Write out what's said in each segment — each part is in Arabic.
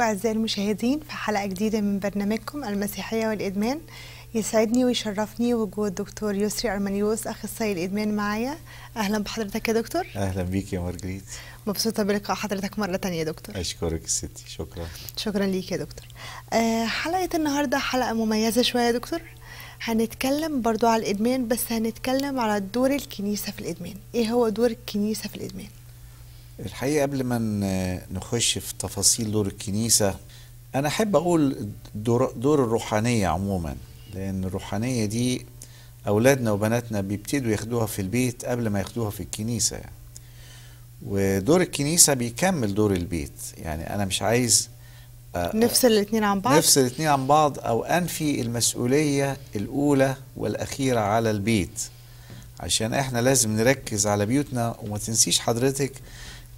بكم أعزائي المشاهدين في حلقة جديدة من برنامجكم المسيحية والإدمان يسعدني ويشرفني وجود دكتور يسري أرمانيوس أخصائي الإدمان معايا أهلا بحضرتك يا دكتور أهلا بيك يا مارجريت مبسوطة بلقاء حضرتك مرة تانية يا دكتور أشكرك ستي شكرا شكرا ليك يا دكتور آه، حلقة النهاردة حلقة مميزة شوية يا دكتور هنتكلم برضو على الإدمان بس هنتكلم على دور الكنيسة في الإدمان إيه هو دور الكنيسة في الإدمان الحقيقة قبل ما نخش في تفاصيل دور الكنيسة أنا أحب أقول دور, دور الروحانية عموما لأن الروحانية دي أولادنا وبناتنا بيبتدوا ياخدوها في البيت قبل ما ياخدوها في الكنيسة يعني. ودور الكنيسة بيكمل دور البيت يعني أنا مش عايز آه، نفصل الاثنين عن بعض نفصل الاثنين عن بعض أو أنفي المسؤولية الأولى والأخيرة على البيت عشان احنا لازم نركز على بيوتنا وما تنسيش حضرتك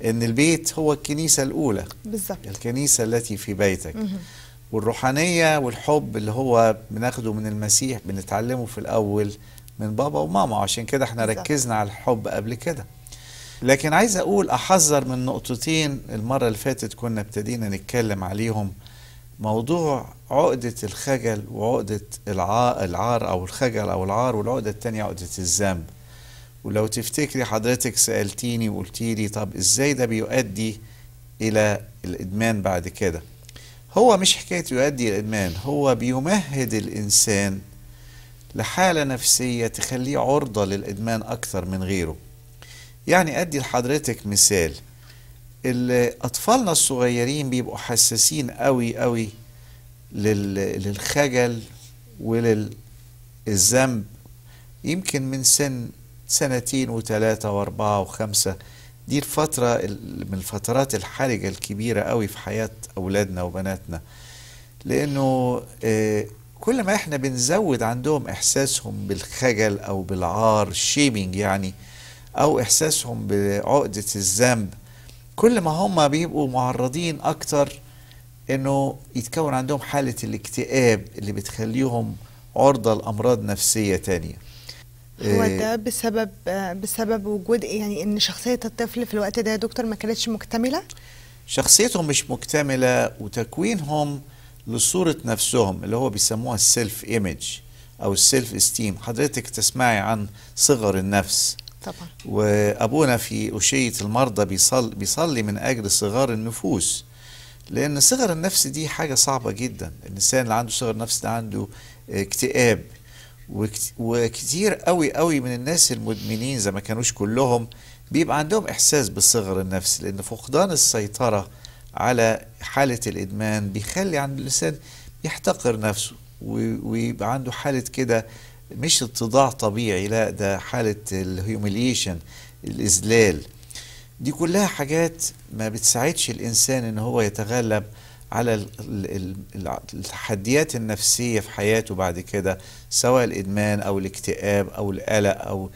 ان البيت هو الكنيسه الاولى بالظبط الكنيسه التي في بيتك والروحانيه والحب اللي هو بناخده من المسيح بنتعلمه في الاول من بابا وماما عشان كده احنا بالزبط. ركزنا على الحب قبل كده لكن عايز اقول احذر من نقطتين المره اللي فاتت كنا ابتدينا نتكلم عليهم موضوع عقدة الخجل وعقدة العار, أو الخجل أو العار والعقدة الثانيه عقدة الذنب ولو تفتكري حضرتك سألتيني وقلتي لي طب إزاي ده بيؤدي إلى الإدمان بعد كده هو مش حكاية يؤدي إلى الإدمان هو بيمهد الإنسان لحالة نفسية تخليه عرضة للإدمان أكتر من غيره يعني أدي لحضرتك مثال أطفالنا الصغيرين بيبقوا حساسين قوي قوي للخجل وللذنب يمكن من سن سنتين وثلاثة وأربعة وخمسة دي الفترة من الفترات الحرجة الكبيرة قوي في حياة أولادنا وبناتنا لأنه آه، كل ما احنا بنزود عندهم إحساسهم بالخجل أو بالعار شيمينج يعني أو إحساسهم بعقدة الذنب كل ما هم بيبقوا معرضين أكتر إنه يتكون عندهم حالة الاكتئاب اللي بتخليهم عرضة لأمراض نفسية تانية هو إيه. ده بسبب بسبب وجود يعني ان شخصيه الطفل في الوقت ده يا دكتور ما كانتش مكتمله شخصيتهم مش مكتمله وتكوينهم لصوره نفسهم اللي هو بيسموها السيلف ايمج او السيلف استيم حضرتك تسمعي عن صغر النفس طبعا وابونا في اشيه المرضى بيصل بيصلي من اجل صغار النفوس لان صغر النفس دي حاجه صعبه جدا الانسان اللي عنده صغر نفس ده عنده اكتئاب وكتير قوي قوي من الناس المدمنين زي ما كانوش كلهم بيبقى عندهم احساس بصغر النفس لان فقدان السيطره على حاله الادمان بيخلي عند الانسان يحتقر نفسه ويبقى عنده حاله كده مش اتضاع طبيعي لا ده حاله الهيوميليشن الاذلال دي كلها حاجات ما بتساعدش الانسان ان هو يتغلب على التحديات النفسية في حياته بعد كده سواء الإدمان أو الاكتئاب أو القلق أو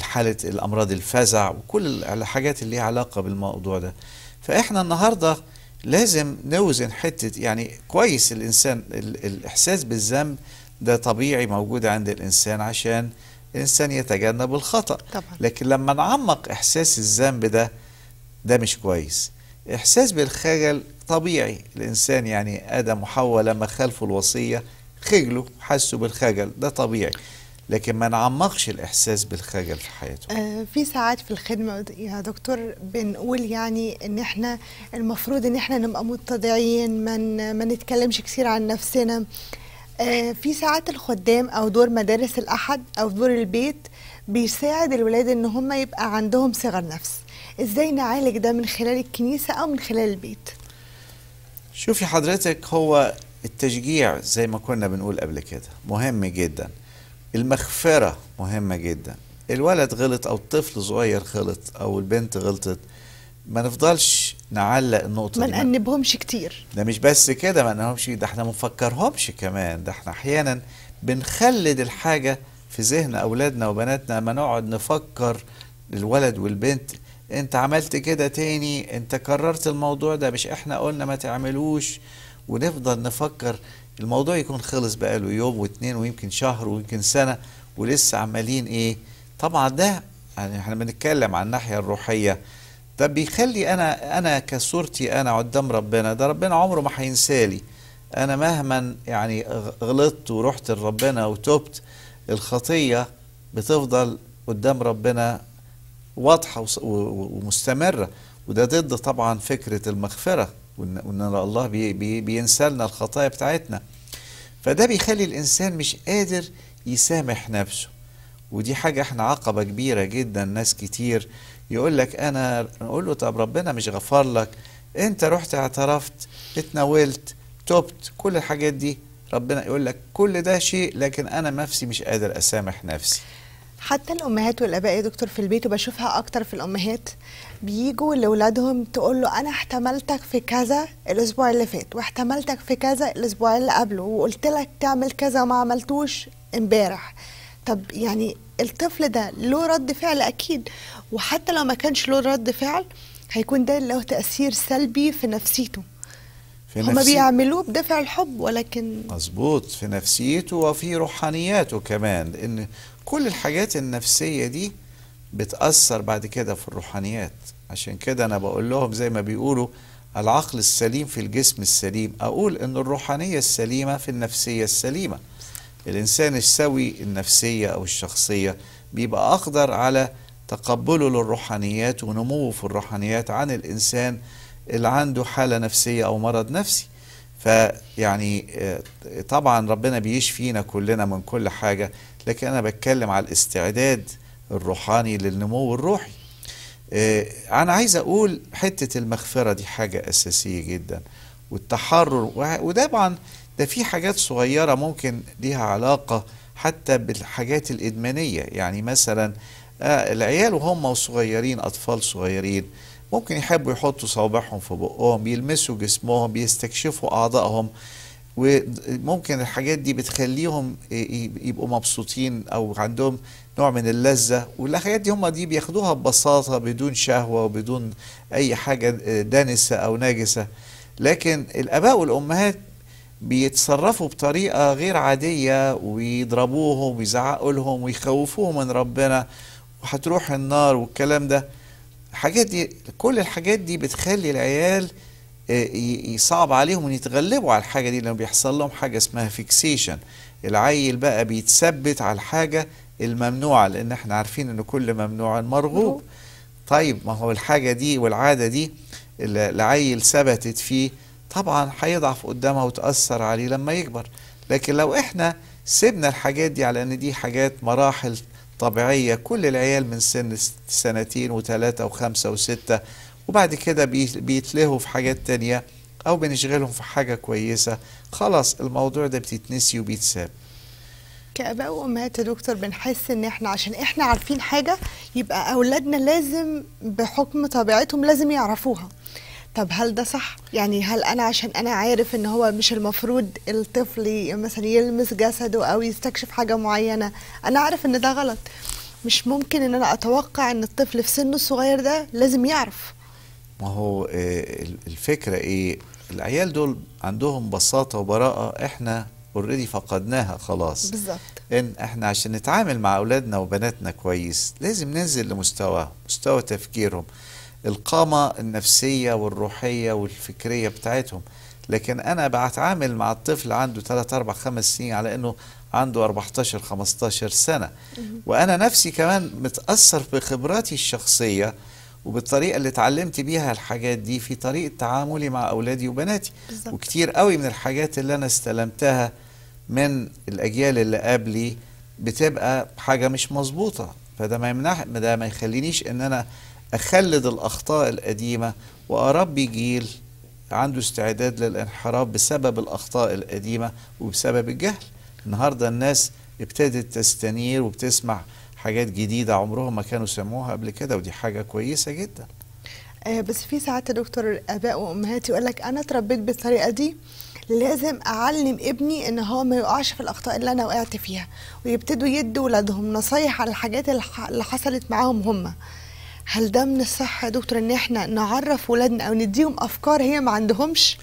حالة الأمراض الفزع وكل الحاجات اللي ليها علاقة بالموضوع ده فإحنا النهاردة لازم نوزن حتة يعني كويس الإنسان الإحساس بالذنب ده طبيعي موجود عند الإنسان عشان الإنسان يتجنب الخطأ طبعا. لكن لما نعمق إحساس الذنب ده ده مش كويس إحساس بالخجل طبيعي الإنسان يعني آدم وحواء لما خالفوا الوصية خجلوا حسوا بالخجل ده طبيعي لكن ما نعمقش الإحساس بالخجل في حياته آه في ساعات في الخدمة يا دكتور بنقول يعني إن إحنا المفروض إن إحنا نبقى متضعين ما ما نتكلمش كثير عن نفسنا آه في ساعات الخدام أو دور مدارس الأحد أو دور البيت بيساعد الولاد إن هم يبقى عندهم صغر نفس إزاي نعالج ده من خلال الكنيسة أو من خلال البيت شوفي حضرتك هو التشجيع زي ما كنا بنقول قبل كده مهم جدا المغفرة مهمة جدا الولد غلط او الطفل صغير غلط او البنت غلطت ما نفضلش نعلق النقطة ما نقنبهمش كتير ده مش بس كده ما نقنبهمش ده احنا ما نفكرهمش كمان ده احنا احيانا بنخلد الحاجة في ذهن اولادنا وبناتنا ما نقعد نفكر الولد والبنت انت عملت كده تاني انت كررت الموضوع ده مش احنا قلنا ما تعملوش ونفضل نفكر الموضوع يكون خلص بقاله يوم واتنين ويمكن شهر ويمكن سنة ولسه عمالين ايه طبعا ده يعني احنا بنتكلم عن الناحية الروحية ده بيخلي انا انا كصورتي انا قدام ربنا ده ربنا عمره ما هينسالي انا مهما يعني غلطت ورحت لربنا وتبت الخطية بتفضل قدام ربنا واضحة ومستمرة وده ضد طبعا فكرة المغفرة وان الله بي بي بينسى لنا الخطايا بتاعتنا فده بيخلي الانسان مش قادر يسامح نفسه ودي حاجة احنا عقبة كبيرة جدا ناس كتير يقول لك انا نقول له طب ربنا مش غفر لك انت رحت اعترفت اتناولت تبت كل الحاجات دي ربنا يقول لك كل ده شيء لكن انا نفسي مش قادر اسامح نفسي حتى الامهات والاباء يا دكتور في البيت وبشوفها اكتر في الامهات بيجوا لاولادهم تقول له انا احتملتك في كذا الاسبوع اللي فات واحتملتك في كذا الاسبوع اللي قبله وقلت لك تعمل كذا وما عملتوش امبارح طب يعني الطفل ده له رد فعل اكيد وحتى لو ما كانش له رد فعل هيكون ده له تاثير سلبي في نفسيته في هما نفسي... بيعملوه بدفع الحب ولكن مظبوط في نفسيته وفي روحانياته كمان لان كل الحاجات النفسية دي بتأثر بعد كده في الروحانيات عشان كده أنا بقول لهم زي ما بيقولوا العقل السليم في الجسم السليم أقول أن الروحانية السليمة في النفسية السليمة الإنسان السوي النفسية أو الشخصية بيبقى أقدر على تقبله للروحانيات ونموه في الروحانيات عن الإنسان اللي عنده حالة نفسية أو مرض نفسي فيعني آه، طبعا ربنا بيشفينا كلنا من كل حاجة لكن أنا بتكلم على الاستعداد الروحاني للنمو الروحي آه، أنا عايز أقول حتة المغفرة دي حاجة أساسية جدا والتحرر وطبعا ده في حاجات صغيرة ممكن ليها علاقة حتى بالحاجات الإدمانية يعني مثلا آه، العيال وهم صغيرين أطفال صغيرين ممكن يحبوا يحطوا صوابعهم في بقهم يلمسوا جسمهم بيستكشفوا أعضائهم وممكن الحاجات دي بتخليهم يبقوا مبسوطين او عندهم نوع من اللذه والحاجات دي هم دي بياخدوها ببساطه بدون شهوه وبدون اي حاجه آه، دنسه او ناجسه لكن الاباء والامهات بيتصرفوا بطريقه غير عاديه ويضربوهم ويزعقوا لهم ويخوفوهم من ربنا وهتروح النار والكلام ده الحاجات دي كل الحاجات دي بتخلي العيال آه، يصعب عليهم ان يتغلبوا على الحاجه دي لانه بيحصل لهم حاجه اسمها فيكسيشن العيل بقى بيتثبت على الحاجه الممنوعه لان احنا عارفين ان كل ممنوع مرغوب طيب ما هو الحاجه دي والعاده دي اللي العيل ثبتت فيه طبعا هيضعف قدامها وتاثر عليه لما يكبر لكن لو احنا سيبنا الحاجات دي على ان دي حاجات مراحل طبيعيه كل العيال من سن سنتين وثلاثه وخمسه وسته وبعد كده بيتلهوا في حاجات تانية أو بنشغلهم في حاجة كويسة خلاص الموضوع ده بتتنسي وبيتساب كآباء وأمهات يا دكتور بنحس إن إحنا عشان إحنا عارفين حاجة يبقى أولادنا لازم بحكم طبيعتهم لازم يعرفوها طب هل ده صح؟ يعني هل أنا عشان أنا عارف إن هو مش المفروض الطفل مثلا يلمس جسده أو يستكشف حاجة معينة أنا عارف إن ده غلط مش ممكن إن أنا أتوقع إن الطفل في سنه الصغير ده لازم يعرف ما هو آه، الفكرة ايه العيال دول عندهم بساطة وبراءة احنا اوريدي فقدناها خلاص بالظبط ان احنا عشان نتعامل مع اولادنا وبناتنا كويس لازم ننزل لمستواهم مستوى تفكيرهم القامة النفسية والروحية والفكرية بتاعتهم لكن انا بتعامل مع الطفل عنده 3 4 5 سنين على انه عنده 14 15 سنة وانا نفسي كمان متأثر بخبراتي الشخصية وبالطريقه اللي اتعلمت بيها الحاجات دي في طريقه تعاملي مع اولادي وبناتي بالزبط. وكتير قوي من الحاجات اللي انا استلمتها من الاجيال اللي قبلي بتبقى حاجه مش مظبوطه فده ما يمنح ده ما يخلينيش ان انا اخلد الاخطاء القديمه واربي جيل عنده استعداد للانحراف بسبب الاخطاء القديمه وبسبب الجهل النهارده الناس ابتدت تستنير وبتسمع حاجات جديده عمرهم ما كانوا سمعوها قبل كده ودي حاجه كويسه جدا آه، بس في ساعات يا دكتور اباء وامهات يقول لك انا اتربيت بالطريقه دي لازم اعلم ابني ان هو ما يقعش في الاخطاء اللي انا وقعت فيها ويبتدوا يدوا ولادهم نصايح على الحاجات اللي حصلت معاهم هم هل ده من الصح يا دكتور ان احنا نعرف ولادنا او نديهم افكار هي ما عندهمش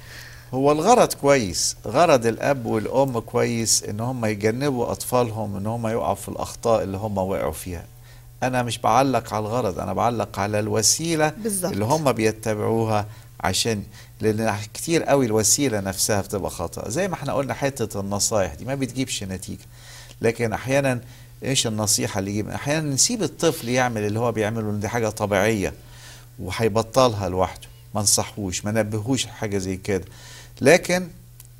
هو الغرض كويس غرض الاب والام كويس ان هم يجنبوا اطفالهم ان هم يقعوا في الاخطاء اللي هم وقعوا فيها انا مش بعلق على الغرض انا بعلق على الوسيله بالزبط. اللي هم بيتبعوها عشان لان كتير قوي الوسيله نفسها بتبقى خطا زي ما احنا قلنا حته النصايح دي ما بتجيبش نتيجه لكن احيانا ايش النصيحه اللي يجيب احيانا نسيب الطفل يعمل اللي هو بيعمله دي حاجه طبيعيه وهيبطلها لوحده ما انصحوش ما نبهوش حاجه زي كده لكن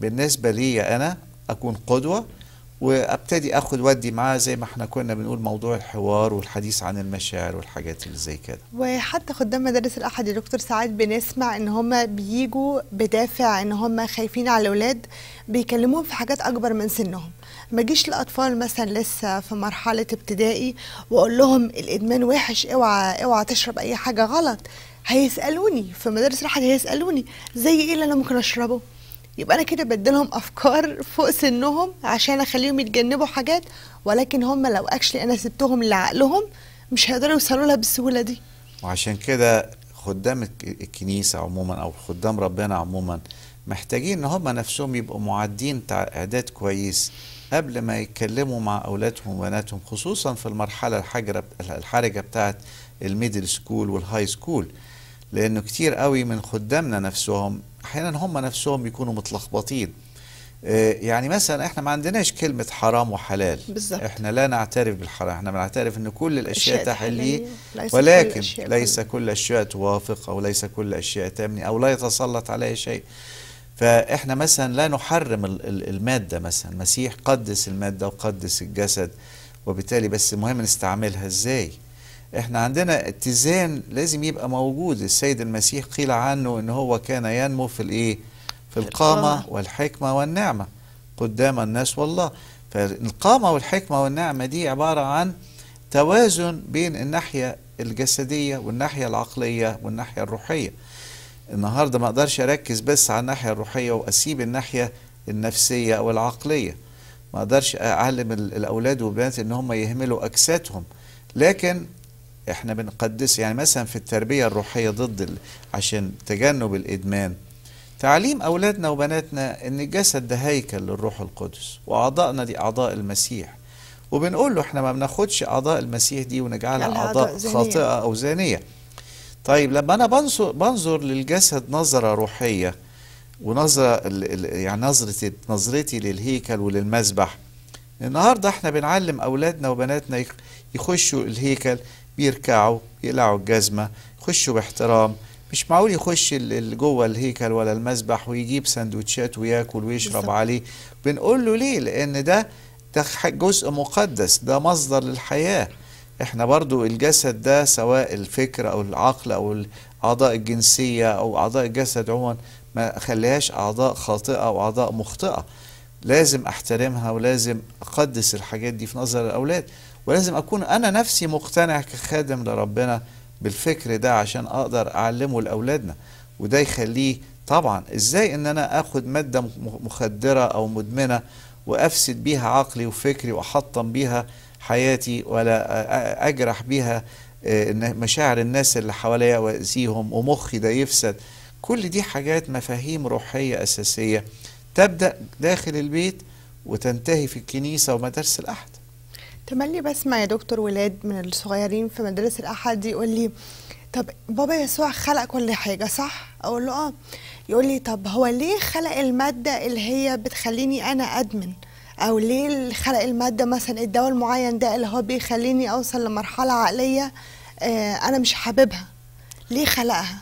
بالنسبه لي انا اكون قدوه وابتدي اخد ودي معاه زي ما احنا كنا بنقول موضوع الحوار والحديث عن المشاعر والحاجات اللي زي كده وحتى خدام مدارس الاحد يا دكتور ساعات بنسمع ان هم بيجوا بدافع ان هم خايفين على الاولاد بيكلموهم في حاجات اكبر من سنهم ما جيش الاطفال مثلا لسه في مرحله ابتدائي واقول لهم الادمان وحش اوعى اوعى تشرب اي حاجه غلط هيسالوني في مدارس الحج هيسالوني زي ايه اللي انا ممكن اشربه يبقى انا كده بديلهم افكار فوق سنهم عشان اخليهم يتجنبوا حاجات ولكن هم لو اكشلي انا سبتهم لعقلهم مش هيقدروا يوصلوا لها بالسهوله دي وعشان كده خدام الكنيسه عموما او خدام ربنا عموما محتاجين ان هم نفسهم يبقوا معدين اعداد كويس قبل ما يتكلموا مع اولادهم وبناتهم خصوصا في المرحله الحجره الحرجه بتاعت الميدل سكول والهاي سكول لانه كتير قوي من خدامنا نفسهم احيانا هم نفسهم يكونوا متلخبطين آه، يعني مثلا احنا ما عندناش كلمة حرام وحلال بالزبط. احنا لا نعترف بالحرام احنا بنعترف ان كل الاشياء تحلي ولكن كل الأشياء ليس كل الاشياء توافق او ليس كل الاشياء تمني او لا يتسلط عليها شيء فاحنا مثلا لا نحرم المادة مثلا المسيح قدس المادة وقدس الجسد وبالتالي بس المهم نستعملها ازاي احنا عندنا اتزان لازم يبقى موجود السيد المسيح قيل عنه ان هو كان ينمو في الايه في القامة والحكمة والنعمة قدام الناس والله فالقامة والحكمة والنعمة دي عبارة عن توازن بين الناحية الجسدية والناحية العقلية والناحية الروحية النهاردة ما اقدرش اركز بس على الناحية الروحية واسيب الناحية النفسية او العقلية ما اقدرش اعلم الاولاد والبنات ان هم يهملوا اجسادهم لكن احنا بنقدس يعني مثلا في التربية الروحية ضد عشان تجنب الإدمان تعليم أولادنا وبناتنا إن الجسد ده هيكل للروح القدس وأعضائنا دي أعضاء المسيح وبنقول له احنا ما بناخدش أعضاء المسيح دي ونجعلها يعني أعضاء خاطئة أو زانية طيب لما أنا بنظر, بنظر للجسد نظرة روحية ونظرة يعني نظرة نظرتي للهيكل وللمسبح النهارده احنا بنعلم أولادنا وبناتنا يخشوا الهيكل بيركعوا يقلعوا الجزمة يخشوا باحترام مش معقول يخش جوه الهيكل ولا المسبح ويجيب سندوتشات وياكل ويشرب بالزبط. عليه بنقول له ليه لان ده ده جزء مقدس ده مصدر للحياه احنا برضو الجسد ده سواء الفكر او العقل او الاعضاء الجنسيه او اعضاء الجسد عموما ما خليهاش اعضاء خاطئه او اعضاء مخطئه لازم احترمها ولازم اقدس الحاجات دي في نظر الاولاد ولازم أكون أنا نفسي مقتنع كخادم لربنا بالفكر ده عشان أقدر أعلمه لأولادنا وده يخليه طبعا إزاي إن أنا أخد مادة مخدرة أو مدمنة وأفسد بيها عقلي وفكري وأحطم بيها حياتي ولا أجرح بيها آه، مشاعر الناس اللي حواليا وأذيهم ومخي ده يفسد كل دي حاجات مفاهيم روحية أساسية تبدأ داخل البيت وتنتهي في الكنيسة ومدارس الأحد تملي بسمع يا دكتور ولاد من الصغيرين في مدرسة الأحد يقول لي طب بابا يسوع خلق كل حاجة صح؟ أقول له آه يقول لي طب هو ليه خلق المادة اللي هي بتخليني أنا أدمن؟ أو ليه خلق المادة مثلا الدواء المعين ده اللي هو بيخليني أوصل لمرحلة عقلية آه أنا مش حاببها؟ ليه خلقها؟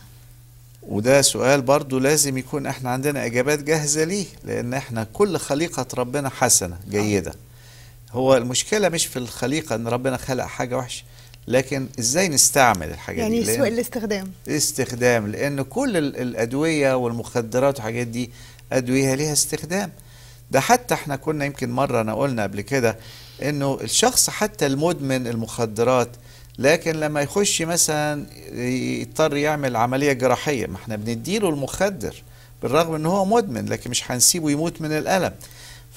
وده سؤال برضو لازم يكون احنا عندنا اجابات جاهزه ليه لان احنا كل خليقه ربنا حسنه جيده هو المشكله مش في الخليقه ان ربنا خلق حاجه وحشه لكن ازاي نستعمل الحاجات يعني دي يعني سوء الاستخدام الاستخدام لان كل الادويه والمخدرات والحاجات دي ادويه ليها استخدام ده حتى احنا كنا يمكن مره انا قلنا قبل كده انه الشخص حتى المدمن المخدرات لكن لما يخش مثلا يضطر يعمل عمليه جراحيه ما احنا بنديله المخدر بالرغم ان هو مدمن لكن مش هنسيبه يموت من الالم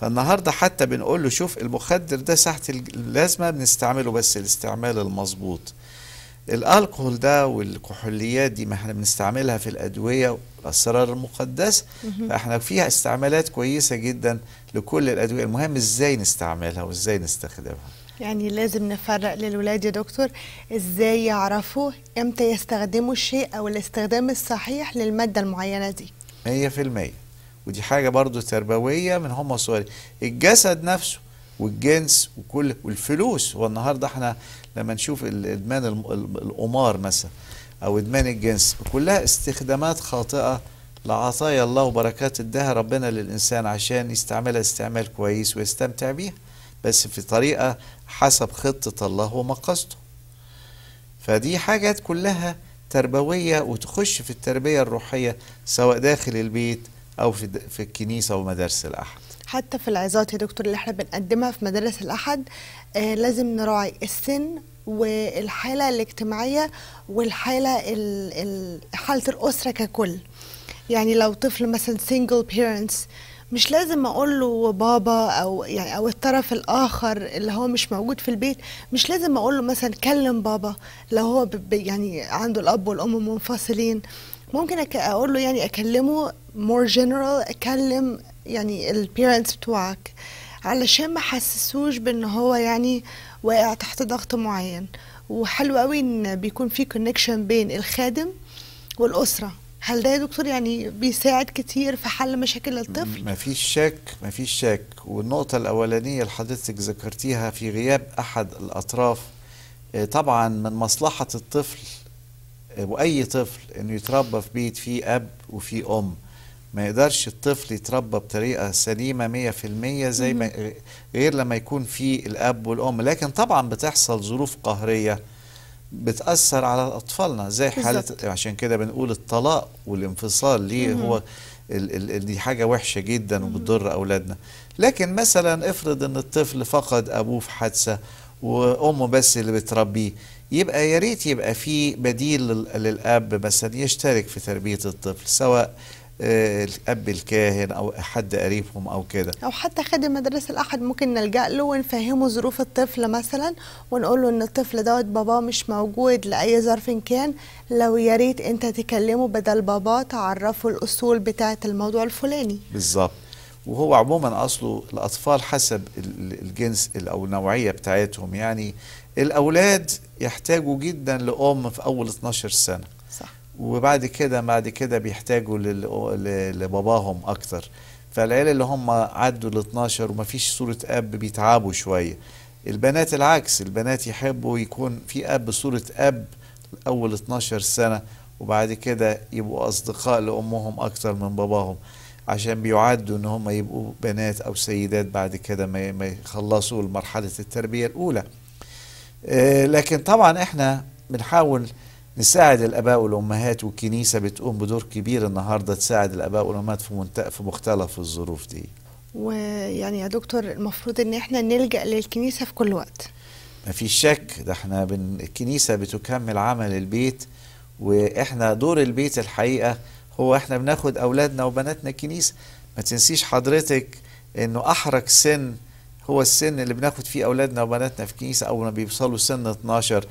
فالنهارده حتى بنقول له شوف المخدر ده ساحه اللازمه بنستعمله بس الاستعمال المظبوط الالكهول ده والكحوليات دي ما احنا بنستعملها في الادويه والاسرار المقدسه فاحنا فيها استعمالات كويسه جدا لكل الادويه المهم ازاي نستعملها وازاي نستخدمها يعني لازم نفرق للولاد يا دكتور ازاي يعرفوا امتى يستخدموا الشيء او الاستخدام الصحيح للماده المعينه دي 100% ودي حاجة برضو تربوية من هم صغيرين الجسد نفسه والجنس وكل والفلوس والنهاردة احنا لما نشوف ادمان القمار مثلا او ادمان الجنس كلها استخدامات خاطئة لعطايا الله وبركات اداها ربنا للانسان عشان يستعملها استعمال كويس ويستمتع بيها بس في طريقة حسب خطة الله ومقصده فدي حاجات كلها تربوية وتخش في التربية الروحية سواء داخل البيت او في في الكنيسه ومدارس الاحد حتى في العظات يا دكتور اللي احنا بنقدمها في مدارس الاحد آه لازم نراعي السن والحاله الاجتماعيه والحاله حاله الاسره ككل يعني لو طفل مثلا سنجل بيرنتس مش لازم اقول له بابا او يعني او الطرف الاخر اللي هو مش موجود في البيت مش لازم اقول له مثلا كلم بابا لو هو يعني عنده الاب والام منفصلين ممكن اقول له يعني اكلمه مور جنرال اكلم يعني البيرنتس بتوعك علشان ما حسسوش بان هو يعني واقع تحت ضغط معين وحلو قوي ان بيكون في كونكشن بين الخادم والاسره هل ده يا دكتور يعني بيساعد كتير في حل مشاكل الطفل؟ مفيش شك مفيش شك والنقطة الأولانية اللي حضرتك ذكرتيها في غياب أحد الأطراف آه، طبعا من مصلحة الطفل آه، وأي طفل إنه يتربى في بيت فيه أب وفيه أم ما يقدرش الطفل يتربى بطريقه سليمه 100% زي ما غير لما يكون في الاب والام لكن طبعا بتحصل ظروف قهريه بتاثر على اطفالنا زي حاله عشان كده بنقول الطلاق والانفصال ليه مم. هو ال ال ال دي حاجه وحشه جدا وبتضر اولادنا لكن مثلا افرض ان الطفل فقد ابوه في حادثه وامه بس اللي بتربيه يبقى يا ريت يبقى في بديل للاب مثلا يشترك في تربيه الطفل سواء آه، الاب الكاهن او حد قريبهم او كده او حتى خادم مدرسه الاحد ممكن نلجا له ونفهمه ظروف الطفل مثلا ونقول له ان الطفل دوت باباه مش موجود لاي ظرف كان لو يا ريت انت تكلمه بدل باباه تعرفه الاصول بتاعه الموضوع الفلاني بالظبط وهو عموما اصله الاطفال حسب الجنس او النوعيه بتاعتهم يعني الاولاد يحتاجوا جدا لام في اول 12 سنه وبعد كده بعد كده بيحتاجوا لباباهم اكتر فالعيله اللي هم عدوا ال 12 ومفيش صوره اب بيتعبوا شويه البنات العكس البنات يحبوا يكون في اب صوره اب اول 12 سنه وبعد كده يبقوا اصدقاء لامهم اكتر من باباهم عشان بيعدوا ان هم يبقوا بنات او سيدات بعد كده ما يخلصوا مرحله التربيه الاولى آه، لكن طبعا احنا بنحاول نساعد الاباء والامهات والكنيسه بتقوم بدور كبير النهارده تساعد الاباء والامهات في في مختلف الظروف دي ويعني يا دكتور المفروض ان احنا نلجا للكنيسه في كل وقت ما في شك ده احنا بن... الكنيسه بتكمل عمل البيت واحنا دور البيت الحقيقه هو احنا بناخد اولادنا وبناتنا الكنيسه ما تنسيش حضرتك انه احرج سن هو السن اللي بناخد فيه اولادنا وبناتنا في الكنيسه اول ما بيوصلوا سن 12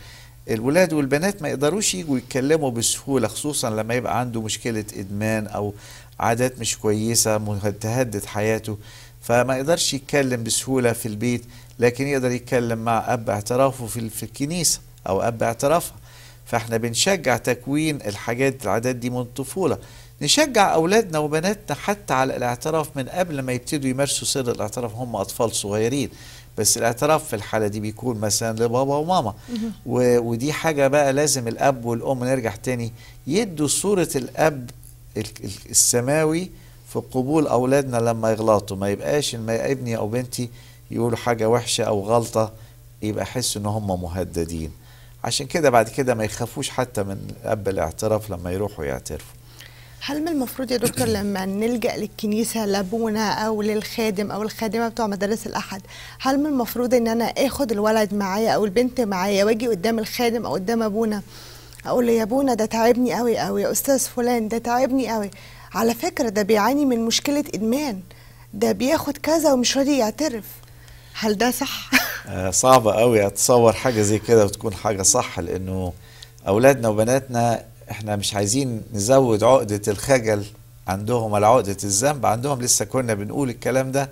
الولاد والبنات ما يقدروش يجوا يتكلموا بسهولة خصوصا لما يبقى عنده مشكلة إدمان أو عادات مش كويسة تهدد حياته فما يقدرش يتكلم بسهولة في البيت لكن يقدر يتكلم مع أب اعترافه في, في الكنيسة أو أب اعترافها فاحنا بنشجع تكوين الحاجات العادات دي من الطفولة نشجع أولادنا وبناتنا حتى على الاعتراف من قبل ما يبتدوا يمارسوا سر الاعتراف هم أطفال صغيرين بس الاعتراف في الحاله دي بيكون مثلا لبابا وماما ودي حاجه بقى لازم الاب والام نرجع تاني يدوا صوره الاب السماوي في قبول اولادنا لما يغلطوا ما يبقاش ما ابني او بنتي يقولوا حاجه وحشه او غلطه يبقى احس ان هم مهددين عشان كده بعد كده ما يخافوش حتى من اب الاعتراف لما يروحوا يعترفوا هل من المفروض يا دكتور لما نلجا للكنيسه لابونا او للخادم او الخادمه بتوع مدارس الاحد هل من المفروض ان انا اخد الولد معايا او البنت معايا واجي قدام الخادم او قدام ابونا اقول له يا ابونا ده تعبني قوي قوي يا استاذ فلان ده تعبني قوي على فكره ده بيعاني من مشكله ادمان ده بياخد كذا ومش راضي يعترف هل ده صح آه، صعبه قوي اتصور حاجه زي كده وتكون حاجه صح لانه اولادنا وبناتنا احنا مش عايزين نزود عقدة الخجل عندهم ولا عقدة الذنب عندهم لسه كنا بنقول الكلام ده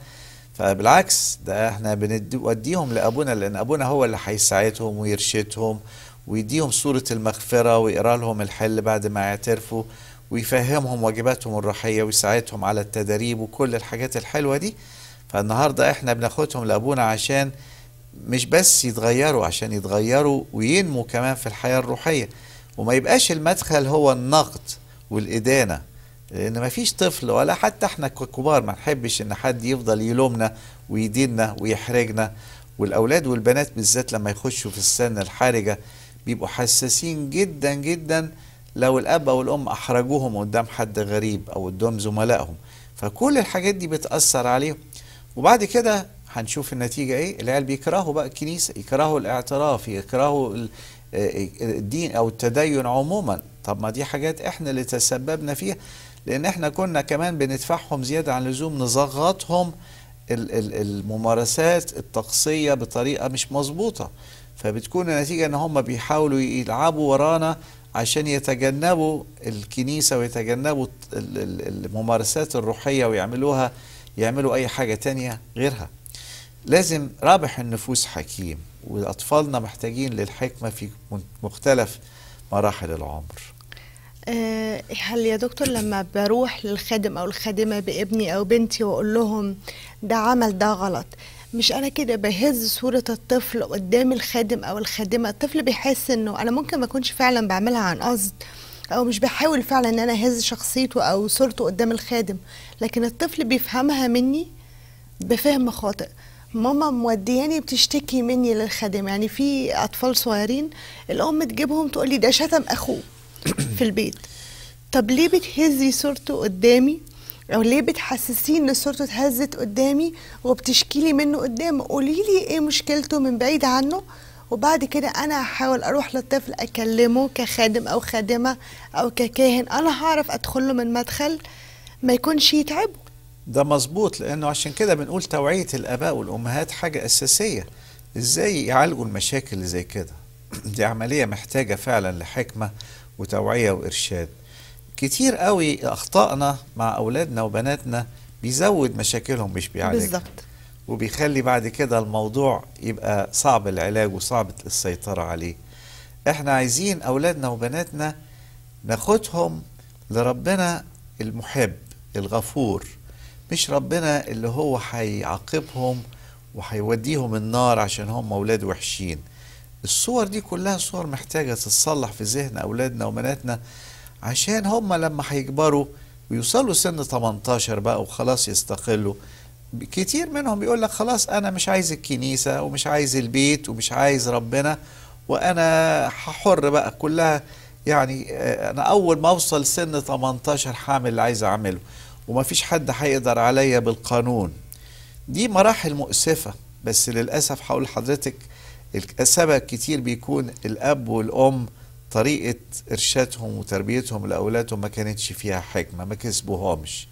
فبالعكس ده احنا بنوديهم لابونا لان ابونا هو اللي هيساعدهم ويرشدهم ويديهم صورة المغفرة ويقرا لهم الحل بعد ما يعترفوا ويفهمهم واجباتهم الروحية ويساعدهم على التدريب وكل الحاجات الحلوة دي فالنهاردة احنا بناخدهم لابونا عشان مش بس يتغيروا عشان يتغيروا وينموا كمان في الحياة الروحية وما يبقاش المدخل هو النقد والإدانة لأن ما فيش طفل ولا حتى احنا ككبار ما نحبش إن حد يفضل يلومنا ويديننا ويحرجنا والأولاد والبنات بالذات لما يخشوا في السن الحرجة بيبقوا حساسين جدا جدا لو الأب أو الأم أحرجوهم قدام حد غريب أو قدام زملائهم فكل الحاجات دي بتأثر عليهم وبعد كده هنشوف النتيجة ايه العيال بيكرهوا بقى الكنيسة يكرهوا الاعتراف يكرهوا الدين او التدين عموما طب ما دي حاجات احنا اللي تسببنا فيها لان احنا كنا كمان بندفعهم زياده عن اللزوم نزغطهم الممارسات الطقسيه بطريقه مش مظبوطه فبتكون النتيجه ان هم بيحاولوا يلعبوا ورانا عشان يتجنبوا الكنيسه ويتجنبوا الممارسات الروحيه ويعملوها يعملوا اي حاجه تانية غيرها لازم رابح النفوس حكيم واطفالنا محتاجين للحكمه في مختلف مراحل العمر آه، هل يا دكتور لما بروح للخادم او الخادمه بابني او بنتي واقول لهم ده عمل ده غلط مش انا كده بهز صوره الطفل قدام الخادم او الخادمه الطفل بيحس انه انا ممكن ما اكونش فعلا بعملها عن قصد او مش بحاول فعلا ان انا اهز شخصيته او صورته قدام الخادم لكن الطفل بيفهمها مني بفهم خاطئ ماما مودياني بتشتكي مني للخادم يعني في اطفال صغيرين الام تجيبهم تقول لي ده شتم اخوه في البيت طب ليه بتهزي صورته قدامي او ليه بتحسسين ان صورته اتهزت قدامي وبتشكي لي منه قدام قولي لي ايه مشكلته من بعيد عنه وبعد كده انا هحاول اروح للطفل اكلمه كخادم او خادمه او ككاهن انا هعرف ادخله من مدخل ما يكونش يتعبه ده مظبوط لانه عشان كده بنقول توعيه الاباء والامهات حاجه اساسيه ازاي يعالجوا المشاكل اللي زي كده دي عمليه محتاجه فعلا لحكمه وتوعيه وارشاد كتير قوي اخطائنا مع اولادنا وبناتنا بيزود مشاكلهم مش بيعالجها بالظبط وبيخلي بعد كده الموضوع يبقى صعب العلاج وصعب السيطره عليه احنا عايزين اولادنا وبناتنا ناخدهم لربنا المحب الغفور مش ربنا اللي هو هيعاقبهم وهيوديهم النار عشان هم أولاد وحشين الصور دي كلها صور محتاجة تتصلح في ذهن أولادنا وبناتنا عشان هم لما هيكبروا ويوصلوا سن 18 بقى وخلاص يستقلوا كتير منهم بيقول لك خلاص أنا مش عايز الكنيسة ومش عايز البيت ومش عايز ربنا وأنا حر بقى كلها يعني أنا أول ما أوصل سن 18 هعمل اللي عايز أعمله وما فيش حد هيقدر عليا بالقانون دي مراحل مؤسفة بس للأسف هقول لحضرتك السبب كتير بيكون الأب والأم طريقة إرشادهم وتربيتهم لأولادهم ما كانتش فيها حكمة ما كسبوهمش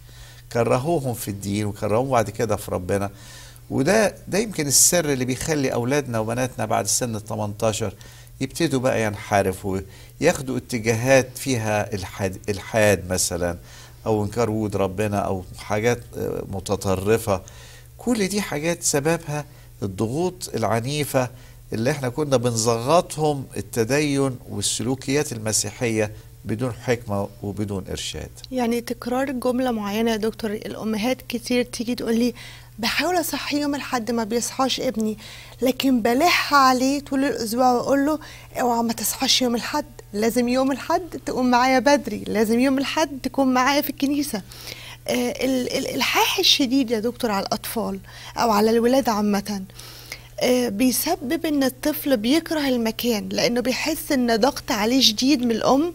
كرهوهم في الدين وكرهوهم بعد كده في ربنا وده ده يمكن السر اللي بيخلي أولادنا وبناتنا بعد سن ال 18 يبتدوا بقى ينحرفوا ياخدوا اتجاهات فيها الحاد, الحاد مثلا او انكار وجود ربنا او حاجات آه، متطرفه كل دي حاجات سببها الضغوط العنيفه اللي احنا كنا بنزغطهم التدين والسلوكيات المسيحيه بدون حكمة وبدون إرشاد يعني تكرار جملة معينة يا دكتور الأمهات كتير تيجي تقول لي بحاول أصحيهم لحد ما بيصحاش ابني لكن بلح عليه طول الأسبوع وأقول له اوعى ما تصحاش يوم الحد لازم يوم الحد تقوم معايا بدري لازم يوم الحد تكون معايا في الكنيسة آه، الإلحاح الشديد يا دكتور على الأطفال أو على الولاد عامةً آه، بيسبب ان الطفل بيكره المكان لانه بيحس ان ضغط عليه شديد من الام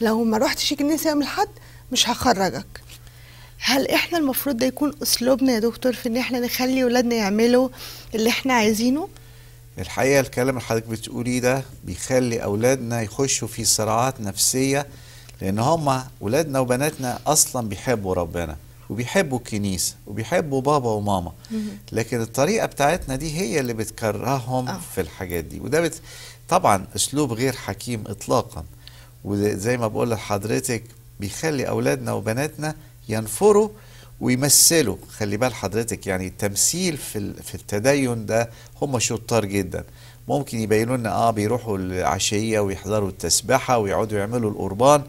لو ما رحتش الكنيسه يوم الحد مش هخرجك هل احنا المفروض ده يكون اسلوبنا يا دكتور في ان احنا نخلي ولادنا يعملوا اللي احنا عايزينه الحقيقه الكلام اللي حضرتك بتقوليه ده بيخلي اولادنا يخشوا في صراعات نفسيه لان هم اولادنا وبناتنا اصلا بيحبوا ربنا وبيحبوا الكنيسه وبيحبوا بابا وماما لكن الطريقه بتاعتنا دي هي اللي بتكرههم آه. في الحاجات دي وده بت... طبعا اسلوب غير حكيم اطلاقا وزي ما بقول لحضرتك بيخلي أولادنا وبناتنا ينفروا ويمثلوا خلي بال حضرتك يعني التمثيل في في التدين ده هم شطار جدا ممكن يبينوا لنا اه بيروحوا العشيه ويحضروا التسبحه ويقعدوا يعملوا القربان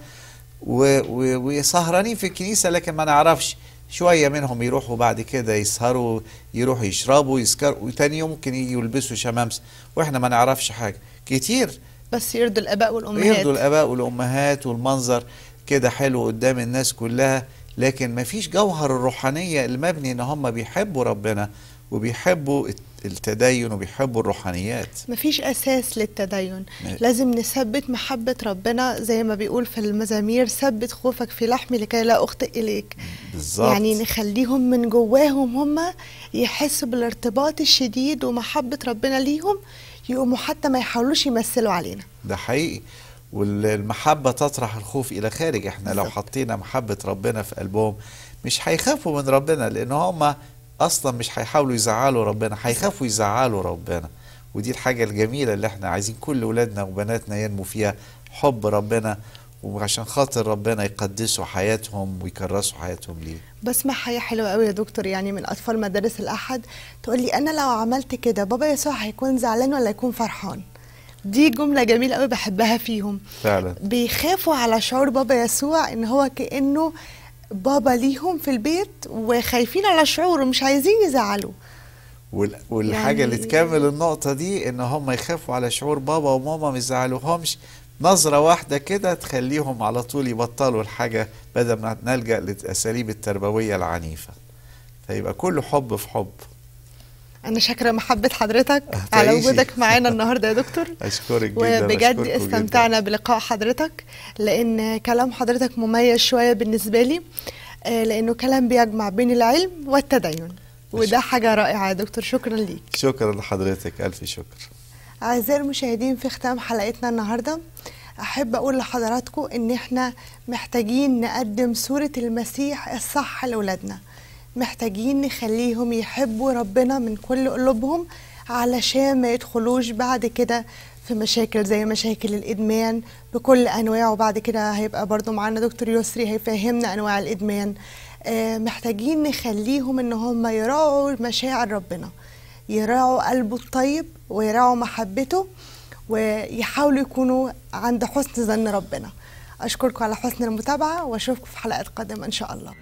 وسهرانين في الكنيسه لكن ما نعرفش شويه منهم يروحوا بعد كده يسهروا يروحوا يشربوا يسكروا وتاني يوم ممكن يلبسوا شمامس واحنا ما نعرفش حاجه كتير بس يرضوا الاباء والامهات يرضوا الاباء والامهات والمنظر كده حلو قدام الناس كلها لكن ما فيش جوهر الروحانيه المبني ان هم بيحبوا ربنا وبيحبوا التدين وبيحبوا الروحانيات مفيش أساس للتدين م... لازم نثبت محبة ربنا زي ما بيقول في المزامير ثبت خوفك في لحمي لكي لا أخطئ إليك بالزبط. يعني نخليهم من جواهم هم يحسوا بالارتباط الشديد ومحبة ربنا ليهم يقوموا حتى ما يحاولوش يمثلوا علينا ده حقيقي والمحبة تطرح الخوف إلى خارج احنا بالزبط. لو حطينا محبة ربنا في قلبهم مش هيخافوا من ربنا لأن هم أصلا مش هيحاولوا يزعلوا ربنا هيخافوا يزعلوا ربنا ودي الحاجة الجميلة اللي احنا عايزين كل ولادنا وبناتنا ينمو فيها حب ربنا وعشان خاطر ربنا يقدسوا حياتهم ويكرسوا حياتهم ليه بسمع حياة حلوه قوي يا دكتور يعني من اطفال مدارس الاحد تقول لي انا لو عملت كده بابا يسوع هيكون زعلان ولا يكون فرحان دي جملة جميلة قوي بحبها فيهم فعلا بيخافوا على شعور بابا يسوع ان هو كأنه بابا ليهم في البيت وخايفين على شعوره مش عايزين يزعلوا والحاجة يعني... اللي تكمل النقطة دي ان هم يخافوا على شعور بابا وماما ما يزعلوهمش نظرة واحدة كده تخليهم على طول يبطلوا الحاجة بدل ما نلجأ للأساليب التربوية العنيفة فيبقى كله حب في حب أنا شاكرة محبة حضرتك أه، على وجودك معانا النهاردة يا دكتور أشكرك جدا وبجد استمتعنا جداً. بلقاء حضرتك لأن كلام حضرتك مميز شوية بالنسبة لي أه، لأنه كلام بيجمع بين العلم والتدين وده حاجة رائعة يا دكتور شكرا ليك شكرا لحضرتك ألف شكر أعزائي المشاهدين في ختام حلقتنا النهاردة أحب أقول لحضراتكم إن إحنا محتاجين نقدم صورة المسيح الصح لأولادنا محتاجين نخليهم يحبوا ربنا من كل قلوبهم علشان ما يدخلوش بعد كده في مشاكل زي مشاكل الإدمان بكل أنواعه بعد كده هيبقى برضو معانا دكتور يسري هيفهمنا أنواع الإدمان آه، محتاجين نخليهم إن هم يراعوا مشاعر ربنا يراعوا قلبه الطيب ويراعوا محبته ويحاولوا يكونوا عند حسن ظن ربنا أشكركم على حسن المتابعة وأشوفكم في حلقات قادمة إن شاء الله